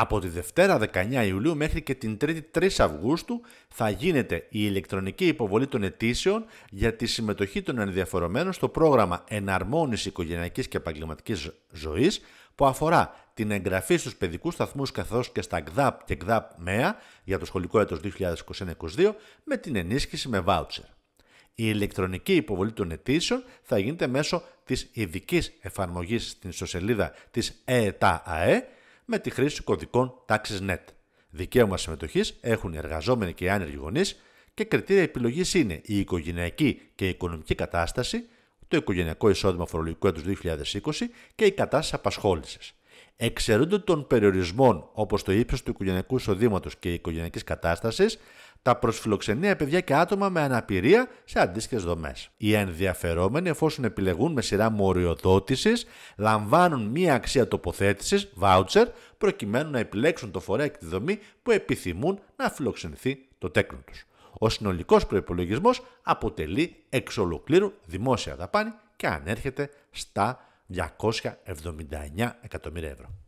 Από τη Δευτέρα 19 Ιουλίου μέχρι και την 3η 3 Αυγούστου θα γίνεται ηλεκτρονική υποβολή των αιτήσεων για τη συμμετοχή των ενδιαφορομένων στο πρόγραμμα Εναρμόνισης οικογενειακής και επαγγελματικής ζωής που αφορά την εγγραφή στους παιδικούς σταθμούς καθώς και στα ΚΔΑΠ και ΚΔΑΠ-ΜΕΑ για το σχολικό έτος 2021-2022 με την ενίσχυση με βάουτσερ. Η ηλεκτρονική υποβολή των αιτήσεων θα γίνεται μέσω της ειδικής εφαρμογής στην ιστοσελίδα της ΕΕΤΑ-ΑΕ με τη χρήση κωδικών τάξη Δικαίωμα συμμετοχής έχουν οι εργαζόμενοι και οι άνεργοι γονείς και κριτήρια επιλογής είναι η οικογενειακή και η οικονομική κατάσταση, το οικογενειακό εισόδημα φορολογικού έτους 2020 και η κατάσταση απασχόλησης. Εξαιρούνται των περιορισμών όπως το ύψος του οικογενειακού εισοδήματος και η οικογενειακής κατάστασης, τα προσφιλοξενία παιδιά και άτομα με αναπηρία σε αντίστοιχες δομές. Οι ενδιαφερόμενοι, εφόσον επιλεγούν με σειρά μοριοδότησης, λαμβάνουν μία αξία τοποθέτησης, voucher, προκειμένου να επιλέξουν το φορέα και τη δομή που επιθυμούν να φιλοξενηθεί το τέκνο τους. Ο συνολικός προπολογισμό αποτελεί εξ ολοκλήρου δημόσια δαπάνη και ανέρχεται στα 279 εκατομμύρια ευρώ.